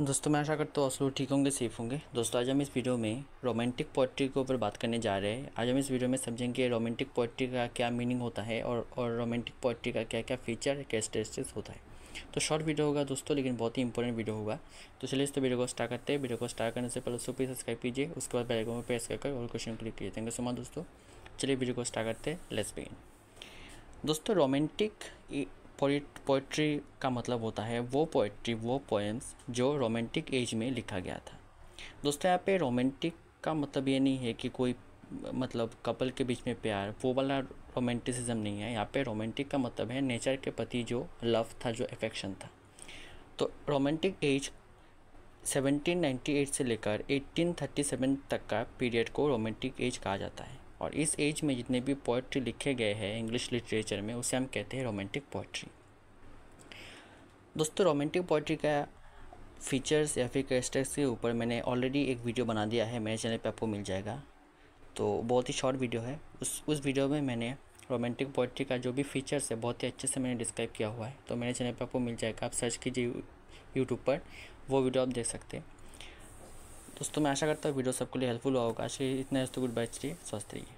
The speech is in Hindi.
दोस्तों मैं आशा करता हूँ असलू ठीक होंगे सेफ होंगे दोस्तों आज हम इस वीडियो में रोमांटिक पोइट्री के ऊपर बात करने जा रहे हैं आज हम इस वीडियो में समझेंगे रोमांटिक पोइट्री का क्या मीनिंग होता है और और रोमांटिक पोइट्री का क्या क्या फीचर कैरेक्टरिस्टिक्स होता है तो शॉर्ट वीडियो होगा दोस्तों लेकिन बहुत ही इंपॉर्टेंट वीडियो होगा तो चलिए इस तो वीडियो को स्टार्ट करते हैं वीडियो को स्टार्ट करने से पहले उसको सब्सक्राइब कीजिए उसके बाद बेल में प्रेस करके और क्वेश्चन क्लिक कीजिए थैंक यू सो मच दोस्तों चलिए वीडियो को स्टार्ट करते हैं लेट्स बिगिन दोस्तों रोमांटिक पोइट्री का मतलब होता है वो पोइट्री वो पोएम्स जो रोमांटिक एज में लिखा गया था दोस्तों यहाँ पे रोमांटिक का मतलब ये नहीं है कि कोई मतलब कपल के बीच में प्यार वो वाला रोमांटिसिज्म नहीं है यहाँ पे रोमांटिक का मतलब है नेचर के प्रति जो लव था जो एफेक्शन था तो रोमांटिक एज 1798 से लेकर 1837 तक का पीरियड को रोमांटिक एज कहा जाता है और इस एज में जितने भी पोइट्री लिखे गए हैं इंग्लिश लिटरेचर में उसे हम कहते हैं रोमांटिक पोइट्री दोस्तों रोमांटिक पोइट्री का फीचर्स या फिर कैरेक्टर्स के ऊपर मैंने ऑलरेडी एक वीडियो बना दिया है मेरे चैनल पे आपको मिल जाएगा तो बहुत ही शॉर्ट वीडियो है उस उस वीडियो में मैंने रोमांटिक पोइट्री का जो भी फीचर्स है बहुत ही अच्छे से मैंने डिस्क्राइब किया हुआ है तो मेरे चैनल पर आपको मिल जाएगा आप सर्च कीजिए यूट्यूब पर वो वीडियो आप देख सकते हैं दोस्तों मैं आशा करता हूँ वीडियो सबके लिए हेल्पफुल होगा इतना गुड बाय स्वस्थ रहिए